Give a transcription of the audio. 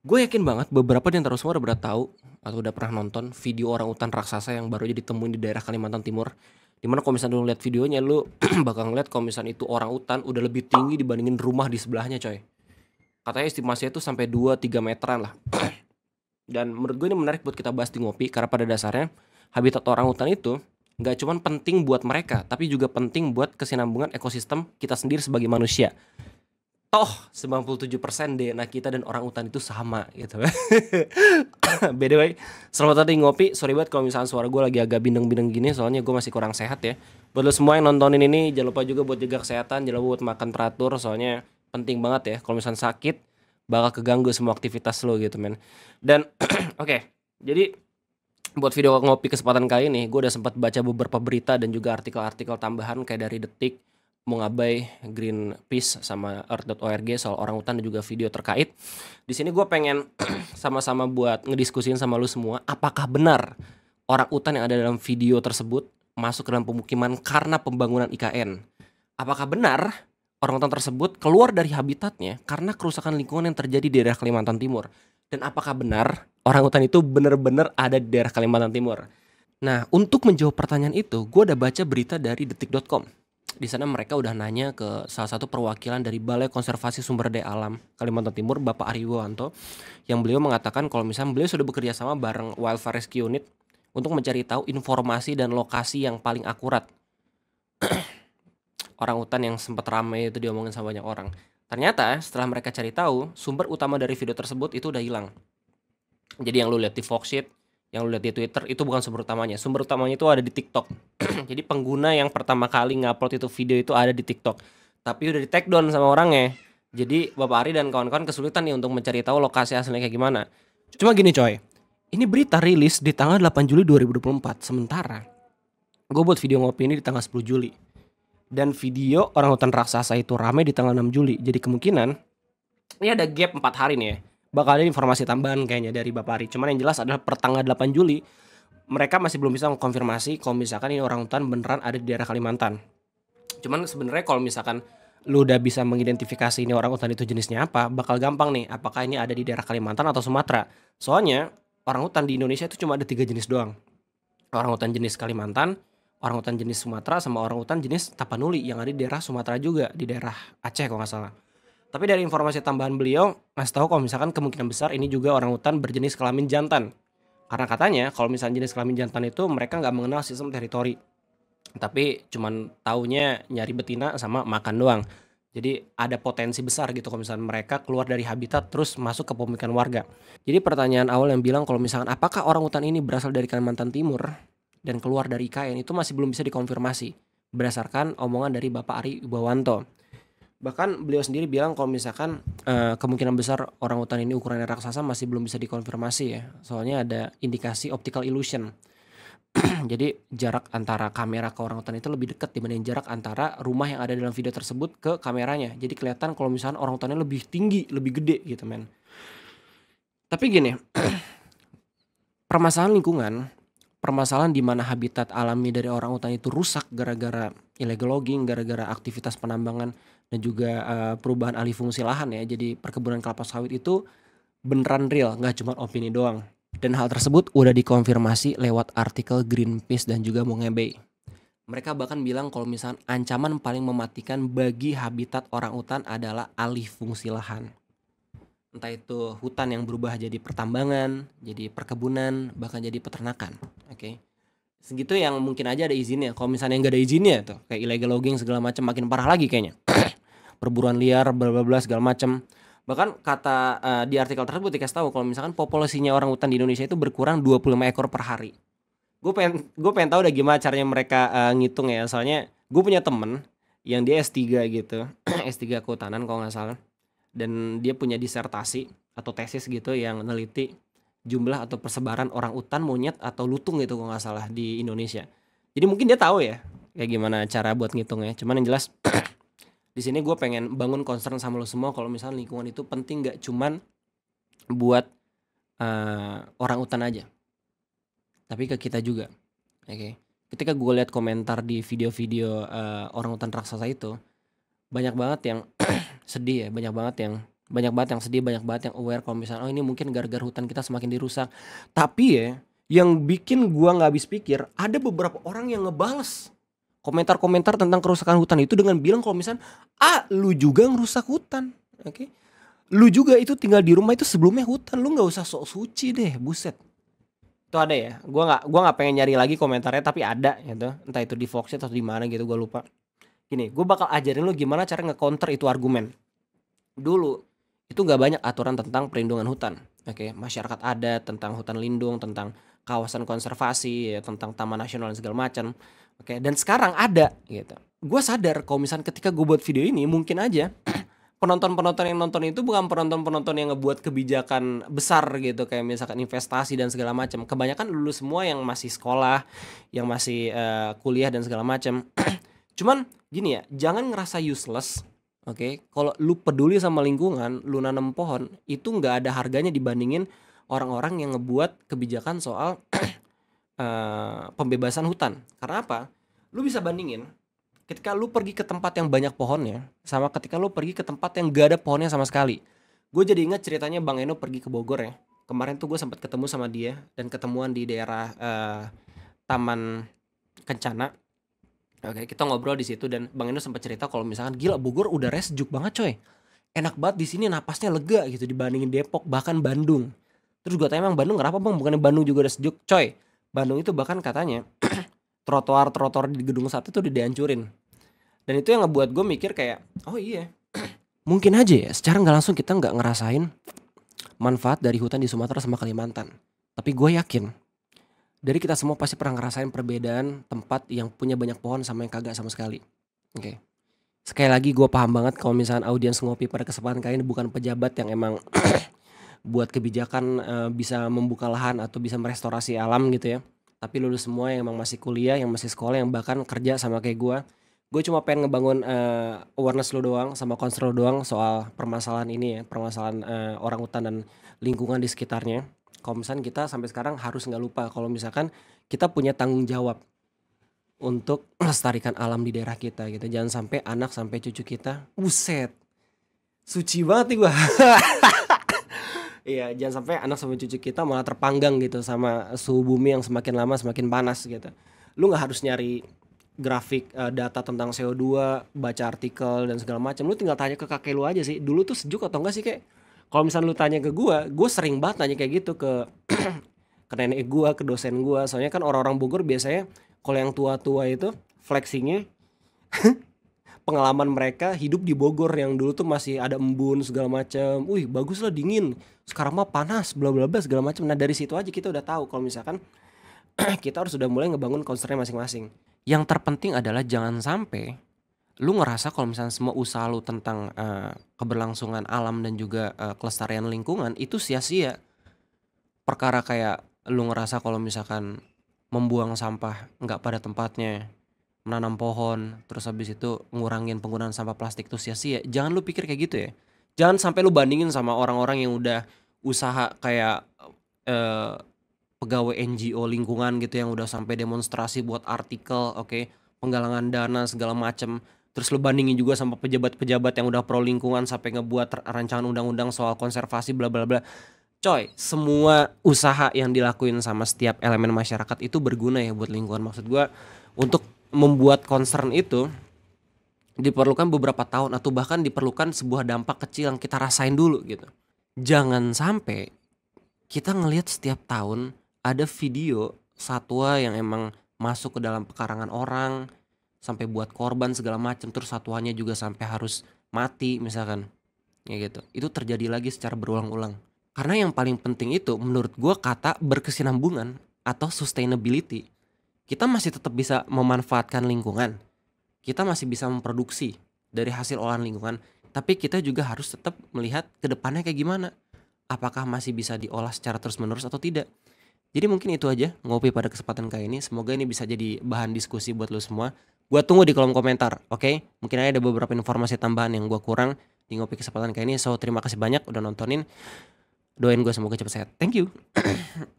Gue yakin banget beberapa di antara semua udah tahu atau udah pernah nonton video orang utan raksasa yang baru aja ditemuin di daerah Kalimantan Timur. Dimana kalau misalnya lu lihat videonya lu bakal ngeliat kalau misalnya itu orang utan udah lebih tinggi dibandingin rumah di sebelahnya coy. Katanya estimasinya itu sampai 2-3 meteran lah. Dan menurut gue ini menarik buat kita bahas di ngopi karena pada dasarnya habitat orang utan itu nggak cuma penting buat mereka, tapi juga penting buat kesinambungan ekosistem kita sendiri sebagai manusia oh 97% DNA kita dan orang utan itu sama gitu. By the way, selamat datang ngopi. Sorry buat kalau misalnya suara gue lagi agak bindeng-bindeng gini soalnya gue masih kurang sehat ya. Buat lo semua yang nontonin ini jangan lupa juga buat jaga kesehatan, jangan lupa buat makan teratur soalnya penting banget ya. Kalau misalnya sakit bakal keganggu semua aktivitas lo gitu men. Dan oke, okay, jadi buat video ngopi kesempatan kali ini gue udah sempat baca beberapa berita dan juga artikel-artikel tambahan kayak dari Detik mengabai Greenpeace, sama Earth.org soal orang hutan dan juga video terkait. Di sini gue pengen sama-sama buat ngediskusin sama lu semua, apakah benar orang hutan yang ada dalam video tersebut masuk ke dalam pemukiman karena pembangunan IKN? Apakah benar orang hutan tersebut keluar dari habitatnya karena kerusakan lingkungan yang terjadi di daerah Kalimantan Timur? Dan apakah benar orang hutan itu benar-benar ada di daerah Kalimantan Timur? Nah, untuk menjawab pertanyaan itu, gue udah baca berita dari detik.com di sana mereka udah nanya ke salah satu perwakilan dari Balai Konservasi Sumber Daya Alam Kalimantan Timur, Bapak Ariwanto, yang beliau mengatakan kalau misalnya beliau sudah bekerja sama bareng Wildfire Rescue Unit untuk mencari tahu informasi dan lokasi yang paling akurat. orang hutan yang sempat ramai itu diomongin sama banyak orang. Ternyata setelah mereka cari tahu, sumber utama dari video tersebut itu udah hilang. Jadi yang lu lihat di foxit yang lu lihat di Twitter itu bukan sumber utamanya. Sumber utamanya itu ada di TikTok. Jadi pengguna yang pertama kali ngupload itu video itu ada di TikTok. Tapi udah di take down sama orangnya. Jadi Bapak Ari dan kawan-kawan kesulitan nih untuk mencari tahu lokasi aslinya kayak gimana. Cuma gini coy. Ini berita rilis di tanggal 8 Juli 2024. Sementara gue buat video ngopi ini di tanggal 10 Juli. Dan video orang hutan raksasa itu rame di tanggal 6 Juli. Jadi kemungkinan ini ada gap 4 hari nih ya bakal ada informasi tambahan kayaknya dari Bapak Ari. Cuman yang jelas adalah pertanggal 8 Juli mereka masih belum bisa mengkonfirmasi kalau misalkan ini orang hutan beneran ada di daerah Kalimantan. Cuman sebenarnya kalau misalkan lu udah bisa mengidentifikasi ini orang hutan itu jenisnya apa, bakal gampang nih apakah ini ada di daerah Kalimantan atau Sumatera. Soalnya orang hutan di Indonesia itu cuma ada tiga jenis doang. Orang hutan jenis Kalimantan, orang hutan jenis Sumatera, sama orang hutan jenis Tapanuli yang ada di daerah Sumatera juga, di daerah Aceh kalau nggak salah. Tapi dari informasi tambahan beliau, ngasih tahu kalau misalkan kemungkinan besar ini juga orang hutan berjenis kelamin jantan. Karena katanya kalau misalnya jenis kelamin jantan itu mereka nggak mengenal sistem teritori. Tapi cuman taunya nyari betina sama makan doang. Jadi ada potensi besar gitu kalau misalkan mereka keluar dari habitat terus masuk ke pemikiran warga. Jadi pertanyaan awal yang bilang kalau misalkan apakah orang hutan ini berasal dari Kalimantan Timur dan keluar dari IKN itu masih belum bisa dikonfirmasi berdasarkan omongan dari Bapak Ari Ubawanto bahkan beliau sendiri bilang kalau misalkan uh, kemungkinan besar orang hutan ini ukurannya raksasa masih belum bisa dikonfirmasi ya soalnya ada indikasi optical illusion jadi jarak antara kamera ke orang hutan itu lebih dekat dibanding jarak antara rumah yang ada dalam video tersebut ke kameranya. Jadi kelihatan kalau misalkan orang hutannya lebih tinggi, lebih gede gitu men. Tapi gini, permasalahan lingkungan, permasalahan di mana habitat alami dari orang hutan itu rusak gara-gara illegal logging, gara-gara aktivitas penambangan dan juga uh, perubahan alih fungsi lahan ya. Jadi perkebunan kelapa sawit itu beneran real, nggak cuma opini doang. Dan hal tersebut udah dikonfirmasi lewat artikel Greenpeace dan juga Mongebe. Mereka bahkan bilang kalau misalnya ancaman paling mematikan bagi habitat orang hutan adalah alih fungsi lahan. Entah itu hutan yang berubah jadi pertambangan, jadi perkebunan, bahkan jadi peternakan. Oke. Okay? Segitu yang mungkin aja ada izinnya. Kalau misalnya nggak ada izinnya tuh, kayak illegal logging segala macam makin parah lagi kayaknya perburuan liar bla bla bla segala macam bahkan kata uh, di artikel tersebut dikasih tahu kalau misalkan populasinya orang hutan di Indonesia itu berkurang 25 ekor per hari gue pengen gue pengen tahu udah gimana caranya mereka uh, ngitung ya soalnya gue punya temen yang dia S3 gitu S3 kehutanan kalau nggak salah dan dia punya disertasi atau tesis gitu yang neliti jumlah atau persebaran orang hutan monyet atau lutung gitu kalau nggak salah di Indonesia jadi mungkin dia tahu ya kayak gimana cara buat ngitungnya cuman yang jelas di sini gue pengen bangun concern sama lo semua kalau misalnya lingkungan itu penting gak cuman buat uh, orang utan aja tapi ke kita juga oke okay? ketika gue lihat komentar di video-video uh, orang utan raksasa itu banyak banget yang sedih ya banyak banget yang banyak banget yang sedih banyak banget yang aware kalau misalnya oh ini mungkin gara-gara hutan kita semakin dirusak tapi ya yang bikin gue nggak habis pikir ada beberapa orang yang ngebales komentar-komentar tentang kerusakan hutan itu dengan bilang kalau misalnya ah lu juga ngerusak hutan oke okay? lu juga itu tinggal di rumah itu sebelumnya hutan lu nggak usah sok suci deh buset itu ada ya gua nggak gua nggak pengen nyari lagi komentarnya tapi ada gitu entah itu di Fox atau di mana gitu gua lupa gini gue bakal ajarin lu gimana cara nge-counter itu argumen dulu itu nggak banyak aturan tentang perlindungan hutan oke okay? masyarakat ada tentang hutan lindung tentang kawasan konservasi ya, tentang taman nasional dan segala macam Oke, dan sekarang ada gitu. Gue sadar kalau misalnya ketika gue buat video ini mungkin aja penonton-penonton yang nonton itu bukan penonton-penonton yang ngebuat kebijakan besar gitu kayak misalkan investasi dan segala macam. Kebanyakan lulus semua yang masih sekolah, yang masih uh, kuliah dan segala macam. Cuman gini ya, jangan ngerasa useless. Oke, okay? kalau lu peduli sama lingkungan, lu nanam pohon, itu nggak ada harganya dibandingin orang-orang yang ngebuat kebijakan soal uh, pembebasan hutan. Karena apa? Lu bisa bandingin ketika lu pergi ke tempat yang banyak pohonnya sama ketika lu pergi ke tempat yang gak ada pohonnya sama sekali. Gue jadi ingat ceritanya Bang Eno pergi ke Bogor ya. Kemarin tuh gue sempat ketemu sama dia dan ketemuan di daerah uh, Taman Kencana. Oke, kita ngobrol di situ dan Bang Eno sempat cerita kalau misalkan gila Bogor udaranya sejuk banget coy. Enak banget di sini napasnya lega gitu dibandingin Depok bahkan Bandung. Terus gue tanya emang Bandung kenapa bang bukannya Bandung juga udah sejuk coy Bandung itu bahkan katanya trotoar-trotoar di gedung satu tuh dihancurin. Dan itu yang ngebuat gue mikir kayak, oh iya, mungkin aja ya secara nggak langsung kita nggak ngerasain manfaat dari hutan di Sumatera sama Kalimantan. Tapi gue yakin dari kita semua pasti pernah ngerasain perbedaan tempat yang punya banyak pohon sama yang kagak sama sekali. Oke. Okay. Sekali lagi gue paham banget kalau misalnya audiens ngopi pada kesempatan kali ini bukan pejabat yang emang buat kebijakan uh, bisa membuka lahan atau bisa merestorasi alam gitu ya tapi lulus semua yang emang masih kuliah yang masih sekolah yang bahkan kerja sama kayak gue gue cuma pengen ngebangun uh, awareness lo doang sama konser lo doang soal permasalahan ini ya permasalahan uh, eh, orang hutan dan lingkungan di sekitarnya kalau misalnya kita sampai sekarang harus nggak lupa kalau misalkan kita punya tanggung jawab untuk melestarikan alam di daerah kita gitu jangan sampai anak sampai cucu kita uset suci banget nih gue iya jangan sampai anak sama cucu kita malah terpanggang gitu sama suhu bumi yang semakin lama semakin panas gitu lu nggak harus nyari grafik uh, data tentang CO2, baca artikel dan segala macam. Lu tinggal tanya ke kakek lu aja sih. Dulu tuh sejuk atau enggak sih kayak kalau misalnya lu tanya ke gua, gua sering banget nanya kayak gitu ke ke nenek gua, ke dosen gua. Soalnya kan orang-orang Bogor biasanya kalau yang tua-tua itu flexingnya pengalaman mereka hidup di Bogor yang dulu tuh masih ada embun segala macam. Wih, bagus lah dingin. Sekarang mah panas bla bla bla segala macam. Nah, dari situ aja kita udah tahu kalau misalkan kita harus sudah mulai ngebangun konsernya masing-masing. Yang terpenting adalah jangan sampai lu ngerasa kalau misalnya semua usaha lu tentang uh, keberlangsungan alam dan juga uh, kelestarian lingkungan itu sia-sia. Perkara kayak lu ngerasa kalau misalkan membuang sampah nggak pada tempatnya, menanam pohon terus habis itu ngurangin penggunaan sampah plastik itu sia-sia jangan lu pikir kayak gitu ya jangan sampai lu bandingin sama orang-orang yang udah usaha kayak eh, pegawai NGO lingkungan gitu yang udah sampai demonstrasi buat artikel oke okay? penggalangan dana segala macem terus lu bandingin juga sama pejabat-pejabat yang udah pro lingkungan sampai ngebuat rancangan undang-undang soal konservasi bla bla bla coy semua usaha yang dilakuin sama setiap elemen masyarakat itu berguna ya buat lingkungan maksud gua untuk membuat concern itu diperlukan beberapa tahun atau bahkan diperlukan sebuah dampak kecil yang kita rasain dulu gitu. Jangan sampai kita ngelihat setiap tahun ada video satwa yang emang masuk ke dalam pekarangan orang sampai buat korban segala macam terus satuannya juga sampai harus mati misalkan ya gitu itu terjadi lagi secara berulang-ulang karena yang paling penting itu menurut gue kata berkesinambungan atau sustainability kita masih tetap bisa memanfaatkan lingkungan. Kita masih bisa memproduksi dari hasil olahan lingkungan, tapi kita juga harus tetap melihat ke depannya kayak gimana. Apakah masih bisa diolah secara terus-menerus atau tidak? Jadi mungkin itu aja ngopi pada kesempatan kali ini. Semoga ini bisa jadi bahan diskusi buat lo semua. Gua tunggu di kolom komentar, oke? Okay? Mungkin ada beberapa informasi tambahan yang gua kurang di ngopi kesempatan kali ini. So, terima kasih banyak udah nontonin. Doain gue semoga cepat sehat. Thank you.